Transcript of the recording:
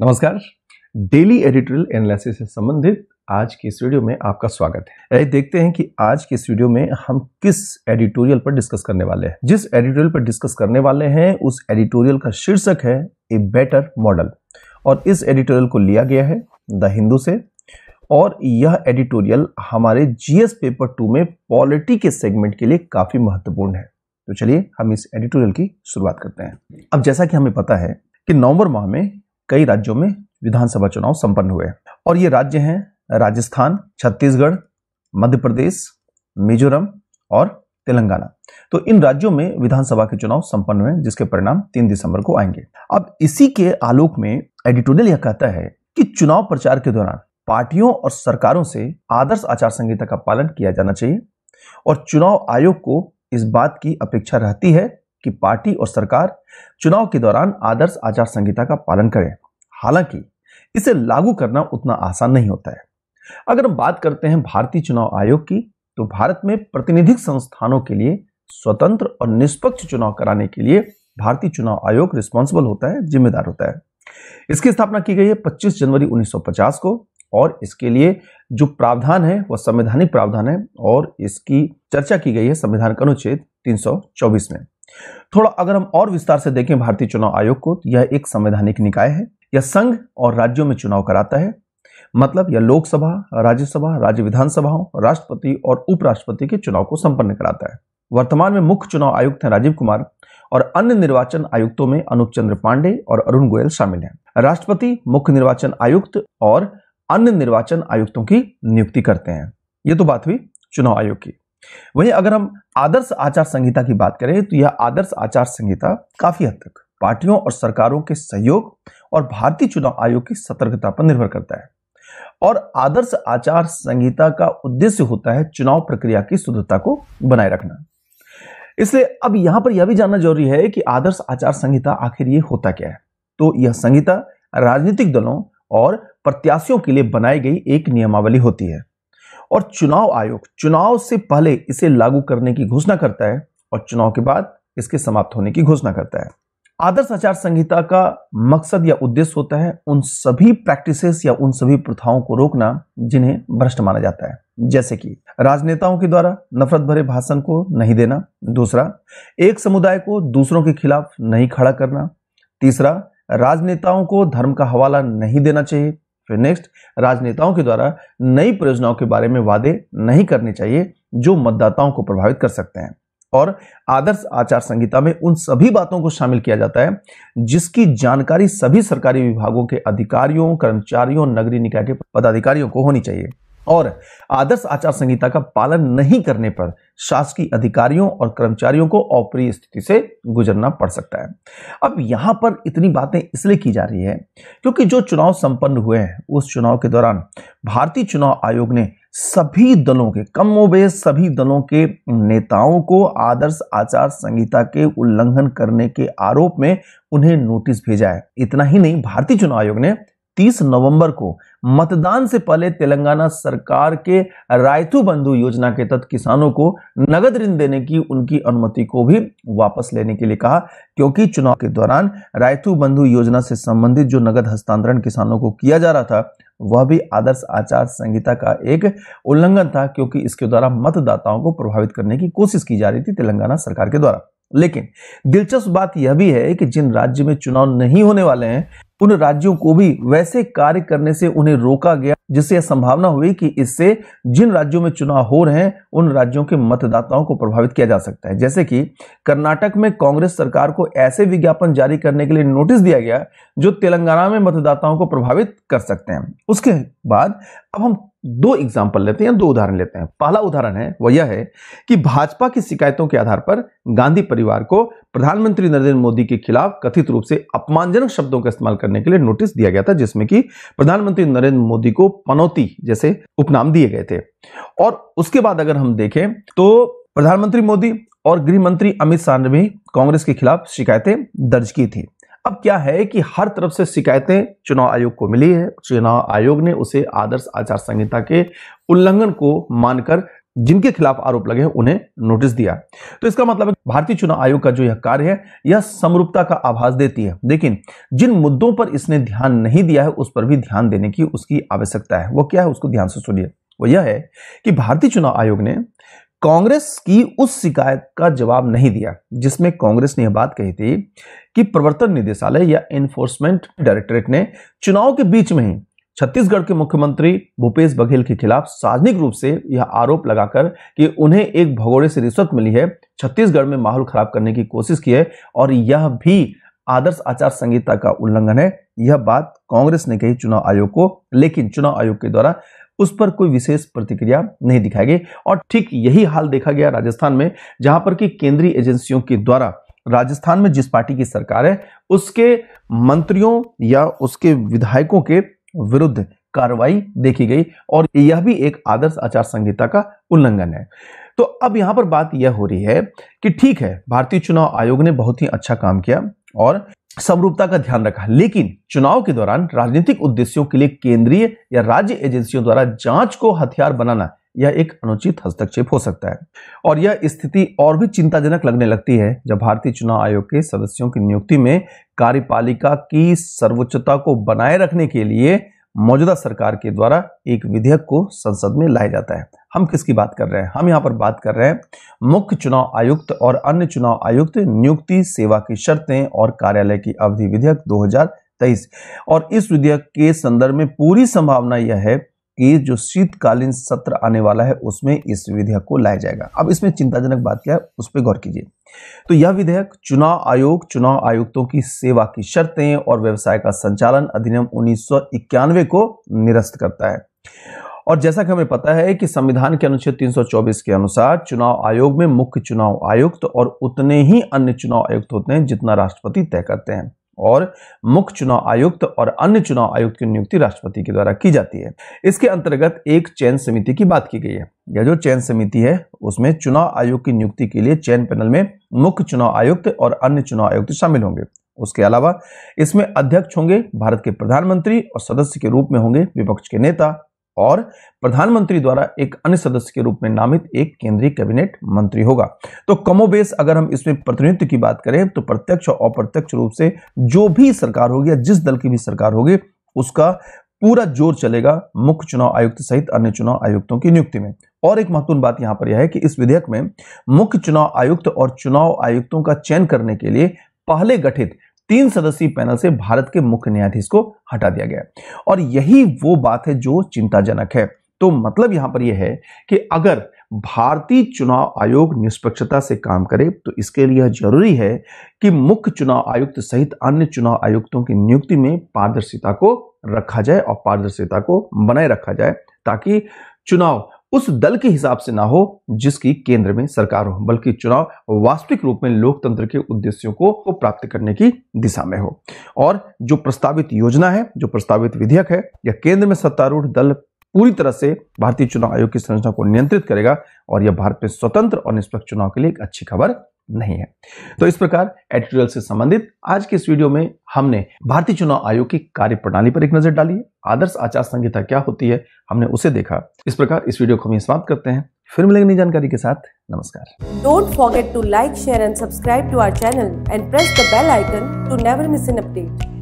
नमस्कार daily editorial analysis से संबंधित आज के इस वीडियो में आपका स्वागत है देखते हैं कि आज के इस वीडियो में हम किस एडिटोरियल पर डिस्कस करने वाले हैं जिस एडिटोरियल पर डिस्कस करने वाले हैं उस एडिटोरियल का शीर्षक है ए बेटर मॉडल और इस एडिटोरियल को लिया गया है द हिंदू से और यह एडिटोरियल हमारे जीएस पेपर टू में पॉलिटी के सेगमेंट के लिए काफी महत्वपूर्ण है तो चलिए हम इस एडिटोरियल की शुरुआत करते हैं अब जैसा कि हमें पता है कि नवंबर माह में कई राज्यों में विधानसभा चुनाव संपन्न हुए और ये राज्य हैं राजस्थान छत्तीसगढ़ मध्य प्रदेश मिजोरम और तेलंगाना तो इन राज्यों में विधानसभा के चुनाव संपन्न हुए जिसके परिणाम तीन दिसंबर को आएंगे अब इसी के आलोक में एडिटोरियल यह कहता है कि चुनाव प्रचार के दौरान पार्टियों और सरकारों से आदर्श आचार संहिता का पालन किया जाना चाहिए और चुनाव आयोग को इस बात की अपेक्षा रहती है कि पार्टी और सरकार चुनाव के दौरान आदर्श आचार संहिता का पालन करें हालांकि इसे लागू करना उतना आसान नहीं होता है अगर हम बात करते हैं भारतीय चुनाव आयोग की तो भारत में प्रतिनिधिक संस्थानों के लिए स्वतंत्र और निष्पक्ष चुनाव कराने के लिए भारतीय चुनाव आयोग रिस्पॉन्सिबल होता है जिम्मेदार होता है इसकी स्थापना की गई है 25 जनवरी 1950 को और इसके लिए जो प्रावधान है वह संवैधानिक प्रावधान है और इसकी चर्चा की गई है संविधान का अनुच्छेद तीन में थोड़ा अगर हम और विस्तार से देखें भारतीय चुनाव आयोग को तो यह एक संवैधानिक निकाय है यह संघ और राज्यों में चुनाव कराता है मतलब यह लोकसभा राज्यसभा राज्य विधानसभाओं राष्ट्रपति और उपराष्ट्रपति के चुनाव को संपन्न कराता है वर्तमान में मुख्य चुनाव आयुक्त हैं राजीव कुमार और अन्य निर्वाचन आयुक्तों में अनूप चंद्र पांडे और अरुण गोयल शामिल हैं राष्ट्रपति मुख्य निर्वाचन आयुक्त और अन्य निर्वाचन आयुक्तों की नियुक्ति करते हैं ये तो बात हुई चुनाव आयोग की वहीं अगर हम आदर्श आचार संहिता की बात करें तो यह आदर्श आचार संहिता काफी हद तक पार्टियों और सरकारों के सहयोग और भारतीय चुनाव आयोग की सतर्कता पर निर्भर करता है और आदर्श आचार संहिता का उद्देश्य होता है चुनाव प्रक्रिया की शुद्धता को बनाए रखना इसलिए अब यहां पर यह भी जानना जरूरी है कि आदर्श आचार संहिता आखिर यह होता क्या है तो यह संहिता राजनीतिक दलों और प्रत्याशियों के लिए बनाई गई एक नियमावली होती है और चुनाव आयोग चुनाव से पहले इसे लागू करने की घोषणा करता है और चुनाव के बाद इसके समाप्त होने की घोषणा करता है आदर्श आचार संहिता का मकसद या उद्देश्य होता है उन सभी प्रैक्टिसेस या उन सभी प्रथाओं को रोकना जिन्हें भ्रष्ट माना जाता है जैसे कि राजनेताओं के द्वारा नफरत भरे भाषण को नहीं देना दूसरा एक समुदाय को दूसरों के खिलाफ नहीं खड़ा करना तीसरा राजनेताओं को धर्म का हवाला नहीं देना चाहिए फिर नेक्स्ट राजनेताओं के द्वारा नई परियोजनाओं के बारे में वादे नहीं करने चाहिए जो मतदाताओं को प्रभावित कर सकते हैं और आदर्श आचार संहिता में उन सभी बातों को शामिल किया जाता है जिसकी जानकारी सभी सरकारी विभागों के अधिकारियों कर्मचारियों नगरीय निकाय के पदाधिकारियों को होनी चाहिए और आदर्श आचार संहिता का पालन नहीं करने पर शासकीय अधिकारियों और कर्मचारियों को अप्रिय स्थिति से गुजरना पड़ सकता है अब यहां पर इतनी बातें इसलिए की जा रही है क्योंकि जो चुनाव संपन्न हुए हैं उस चुनाव के दौरान भारतीय चुनाव आयोग ने सभी दलों के कम सभी दलों के नेताओं को आदर्श आचार संहिता के उल्लंघन करने के आरोप में उन्हें नोटिस भेजा है इतना ही नहीं भारतीय चुनाव आयोग ने 30 नवंबर को मतदान से पहले तेलंगाना सरकार के रायतू बंधु योजना के तहत किसानों को नगद ऋण देने की उनकी अनुमति को भी वापस लेने के लिए कहा क्योंकि चुनाव के दौरान रायतू बंधु योजना से संबंधित जो नगद हस्तांतरण किसानों को किया जा रहा था वह भी आदर्श आचार संहिता का एक उल्लंघन था क्योंकि इसके द्वारा मतदाताओं को प्रभावित करने की कोशिश की जा रही थी तेलंगाना सरकार के द्वारा लेकिन दिलचस्प बात यह भी है कि जिन राज्य में चुनाव नहीं होने वाले हैं उन राज्यों को भी वैसे कार्य करने से उन्हें रोका गया जिससे यह संभावना हुई कि इससे जिन राज्यों में चुनाव हो रहे हैं उन राज्यों के मतदाताओं को प्रभावित किया जा सकता है जैसे कि कर्नाटक में कांग्रेस सरकार को ऐसे विज्ञापन जारी करने के लिए नोटिस दिया गया जो तेलंगाना में मतदाताओं को प्रभावित कर सकते हैं उसके बाद अब हम दो एग्जाम्पल लेते हैं दो उदाहरण लेते हैं पहला उदाहरण है वह यह है कि भाजपा की शिकायतों के आधार पर गांधी परिवार को प्रधानमंत्री नरेंद्र मोदी के खिलाफ कथित रूप से अपमानजनक शब्दों का इस्तेमाल करने के लिए नोटिस दिया गया था जिसमें कि प्रधानमंत्री नरेंद्र मोदी को पनौती जैसे उपनाम दिए गए थे और उसके बाद अगर हम देखें तो प्रधानमंत्री मोदी और गृह मंत्री अमित शाह ने भी कांग्रेस के खिलाफ शिकायतें दर्ज की थी अब क्या है कि हर तरफ से शिकायतें चुनाव आयोग को मिली है चुनाव आयोग ने उसे आदर्श आचार संहिता के उल्लंघन को मानकर जिनके खिलाफ आरोप लगे हैं उन्हें नोटिस दिया तो इसका मतलब भारतीय चुनाव आयोग का जो यह कार्य है यह समरूपता का आभास देती है लेकिन जिन मुद्दों पर इसने ध्यान नहीं दिया है उस पर भी ध्यान देने की उसकी आवश्यकता है वो क्या है उसको ध्यान से सुनिए वो यह है कि भारतीय चुनाव आयोग ने कांग्रेस की उस शिकायत का जवाब नहीं दिया जिसमें कांग्रेस ने यह बात कही थी कि प्रवर्तन निदेशालय या एनफोर्समेंट डायरेक्टरेट ने चुनाव के बीच में ही छत्तीसगढ़ के मुख्यमंत्री भूपेश बघेल के खिलाफ सार्वजनिक रूप से यह आरोप लगाकर कि उन्हें एक भगोड़े से रिश्वत मिली है छत्तीसगढ़ में माहौल खराब करने की कोशिश की है और यह भी आदर्श आचार संहिता का उल्लंघन है यह बात कांग्रेस ने कही चुनाव आयोग को लेकिन चुनाव आयोग के द्वारा उस पर कोई विशेष प्रतिक्रिया नहीं दिखाई गई और ठीक यही हाल देखा गया राजस्थान में जहां पर कि केंद्रीय एजेंसियों के द्वारा राजस्थान में जिस पार्टी की सरकार है उसके मंत्रियों या उसके विधायकों के विरुद्ध कार्रवाई देखी गई और यह भी एक आदर्श आचार संहिता का उल्लंघन है तो अब यहां पर बात यह हो रही है कि ठीक है भारतीय चुनाव आयोग ने बहुत ही अच्छा काम किया और समरूपता का ध्यान रखा लेकिन चुनाव के दौरान राजनीतिक उद्देश्यों के लिए केंद्रीय या राज्य एजेंसियों द्वारा जांच को हथियार बनाना यह एक अनुचित हस्तक्षेप हो सकता है और यह स्थिति और भी चिंताजनक लगने लगती है जब भारतीय चुनाव आयोग के सदस्यों की नियुक्ति में कार्यपालिका की सर्वोच्चता को बनाए रखने के लिए मौजूदा सरकार के द्वारा एक विधेयक को संसद में लाया जाता है हम किसकी बात कर रहे हैं हम यहाँ पर बात कर रहे हैं मुख्य चुनाव आयुक्त और अन्य चुनाव आयुक्त नियुक्ति सेवा की शर्तें और कार्यालय की अवधि विधेयक 2023 और इस विधेयक के संदर्भ में पूरी संभावना यह है कि जो शीतकालीन सत्र आने वाला है उसमें इस विधेयक को लाया जाएगा अब इसमें चिंताजनक बात क्या है उस पर गौर कीजिए तो यह विधेयक चुनाव आयोग चुनाव आयुक्तों की सेवा की शर्तें और व्यवसाय का संचालन अधिनियम उन्नीस को निरस्त करता है और जैसा कि हमें पता है कि संविधान के अनुच्छेद 324 के अनुसार चुनाव आयोग में मुख्य चुनाव आयुक्त और उतने ही अन्य चुनाव आयुक्त होते हैं जितना राष्ट्रपति तय करते हैं और मुख्य चुनाव आयुक्त और अन्य चुनाव आयुक्त की नियुक्ति राष्ट्रपति के द्वारा की जाती है इसके अंतर्गत एक चयन समिति की बात की गई है यह जो चयन समिति है उसमें चुनाव आयोग की नियुक्ति के लिए चयन पैनल में मुख्य चुनाव आयुक्त और अन्य चुनाव आयुक्त शामिल होंगे उसके अलावा इसमें अध्यक्ष होंगे भारत के प्रधानमंत्री और सदस्य के रूप में होंगे विपक्ष के नेता और प्रधानमंत्री द्वारा एक अन्य सदस्य के रूप में नामित एक केंद्रीय कैबिनेट मंत्री होगा तो कमोबेश अगर हम इसमें प्रतिनिधित्व की बात करें तो प्रत्यक्ष और अप्रत्यक्ष रूप से जो भी सरकार होगी या जिस दल की भी सरकार होगी उसका पूरा जोर चलेगा मुख्य चुनाव आयुक्त सहित अन्य चुनाव आयुक्तों की नियुक्ति में और एक महत्वपूर्ण बात यहां पर यह है कि इस विधेयक में मुख्य चुनाव आयुक्त और चुनाव आयुक्तों का चयन करने के लिए पहले गठित तीन सदस्यीय पैनल से भारत के मुख्य न्यायाधीश को हटा दिया गया और यही वो बात है जो चिंताजनक है तो मतलब यहां पर यह है कि अगर भारतीय चुनाव आयोग निष्पक्षता से काम करे तो इसके लिए जरूरी है कि मुख्य चुनाव आयुक्त सहित अन्य चुनाव आयुक्तों की नियुक्ति में पारदर्शिता को रखा जाए और पारदर्शिता को बनाए रखा जाए ताकि चुनाव उस दल के हिसाब से ना हो जिसकी केंद्र में सरकार हो बल्कि चुनाव वास्तविक रूप में लोकतंत्र के उद्देश्यों को प्राप्त करने की दिशा में हो और जो प्रस्तावित योजना है जो प्रस्तावित विधेयक है यह केंद्र में सत्तारूढ़ दल पूरी तरह से भारतीय चुनाव आयोग की संरचना को नियंत्रित करेगा और यह भारत में स्वतंत्र और निष्पक्ष चुनाव के लिए एक अच्छी खबर नहीं है तो इस प्रकार एडिटोरियल से संबंधित आज के इस वीडियो में हमने भारतीय चुनाव आयोग की कार्य प्रणाली पर एक नजर डाली है आदर्श आचार संहिता क्या होती है हमने उसे देखा इस प्रकार इस वीडियो को हम समाप्त करते हैं फिर मिलेंगे नई जानकारी के साथ नमस्कार don't forget to like share and subscribe to our channel and press the bell icon to never miss an update